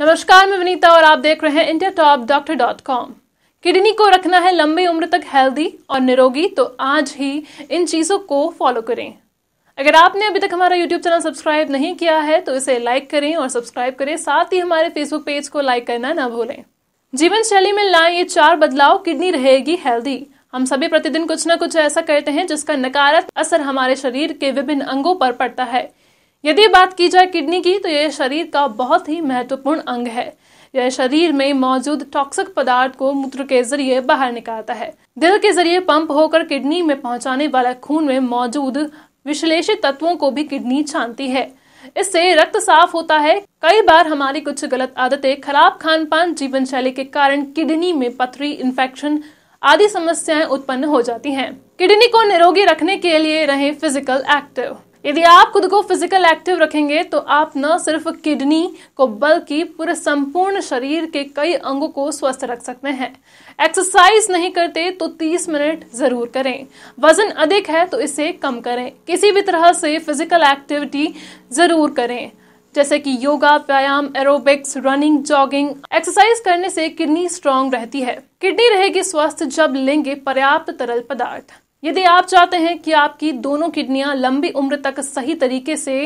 नमस्कार मैं विनीता और आप देख रहे हैं India top doctor dot com kidney को रखना है लंबी उम्र तक हेल्दी और निरोगी तो आज ही इन चीज़ों को फॉलो करें अगर आपने अभी तक हमारा यूट्यूब चैनल सब्सक्राइब नहीं किया है तो इसे लाइक करें और सब्सक्राइब करें साथ ही हमारे फेसबुक पेज को लाइक करना ना भूलें जीवन शैली में लाए ये चार बदलाव किडनी रहेगी हेल्दी हम सभी प्रतिदिन कुछ ना कुछ ऐसा करते हैं जिसका नकारात्मक असर हमारे शरीर के विभिन्न अंगों पर पड़ता है यदि बात की जाए किडनी की तो यह शरीर का बहुत ही महत्वपूर्ण अंग है यह शरीर में मौजूद टॉक्सिक पदार्थ को मूत्र के जरिए बाहर निकालता है दिल के जरिए पंप होकर किडनी में पहुंचाने वाला खून में मौजूद विश्लेषित तत्वों को भी किडनी छानती है इससे रक्त साफ होता है कई बार हमारी कुछ गलत आदतें खराब खान पान जीवन शैली के कारण किडनी में पथरी इन्फेक्शन आदि समस्याएं उत्पन्न हो जाती हैं। किडनी को निरोगी रखने के लिए रहें फिजिकल एक्टिव यदि आप खुद को फिजिकल एक्टिव रखेंगे तो आप न सिर्फ किडनी को बल्कि पूरे संपूर्ण शरीर के कई अंगों को स्वस्थ रख सकते हैं एक्सरसाइज नहीं करते तो 30 मिनट जरूर करें वजन अधिक है तो इसे कम करें किसी भी तरह से फिजिकल एक्टिविटी जरूर करें जैसे कि योगा व्यायाम एरोबिक्स रनिंग जॉगिंग एक्सरसाइज करने से किडनी स्ट्रांग रहती है किडनी रहेगी स्वस्थ जब लेंगे पर्याप्त तरल पदार्थ यदि आप चाहते हैं कि आपकी दोनों किडनियां लंबी उम्र तक सही तरीके से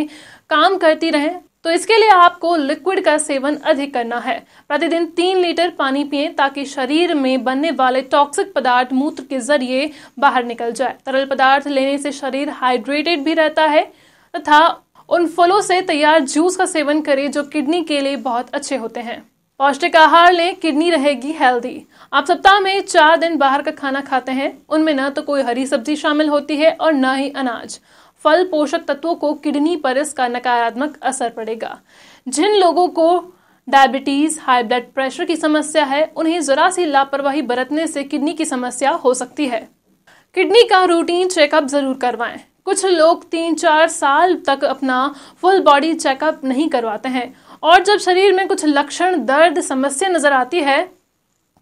काम करती रहें तो इसके लिए आपको लिक्विड का सेवन अधिक करना है प्रतिदिन तीन लीटर पानी पिए ताकि शरीर में बनने वाले टॉक्सिक पदार्थ मूत्र के जरिए बाहर निकल जाए तरल पदार्थ लेने से शरीर हाइड्रेटेड भी रहता है तथा उन फलों से तैयार जूस का सेवन करें जो किडनी के लिए बहुत अच्छे होते हैं पौष्टिक आहार लें किडनी रहेगी हेल्दी आप सप्ताह में चार दिन बाहर का खाना खाते हैं उनमें न तो कोई हरी सब्जी शामिल होती है और न ही अनाज फल पोषक तत्वों को किडनी पर इसका नकारात्मक असर पड़ेगा जिन लोगों को डायबिटीज हाई ब्लड प्रेशर की समस्या है उन्हें जरा सी लापरवाही बरतने से किडनी की समस्या हो सकती है किडनी का रूटीन चेकअप जरूर करवाएं कुछ लोग तीन चार साल तक अपना फुल बॉडी चेकअप नहीं करवाते हैं और जब शरीर में कुछ लक्षण दर्द समस्या नजर आती है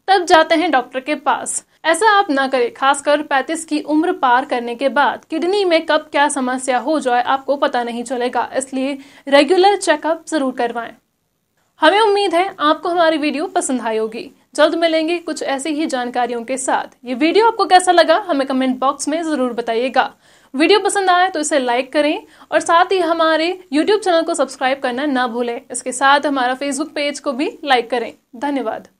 तब जाते हैं डॉक्टर के पास ऐसा आप ना करें खासकर 35 की उम्र पार करने के बाद किडनी में कब क्या समस्या हो जाए आपको पता नहीं चलेगा इसलिए रेगुलर चेकअप जरूर करवाएं हमें उम्मीद है आपको हमारी वीडियो पसंद आई होगी जल्द मिलेंगे कुछ ऐसी ही जानकारियों के साथ ये वीडियो आपको कैसा लगा हमें कमेंट बॉक्स में ज़रूर बताइएगा वीडियो पसंद आए तो इसे लाइक करें और साथ ही हमारे YouTube चैनल को सब्सक्राइब करना ना भूलें इसके साथ हमारा Facebook पेज को भी लाइक करें धन्यवाद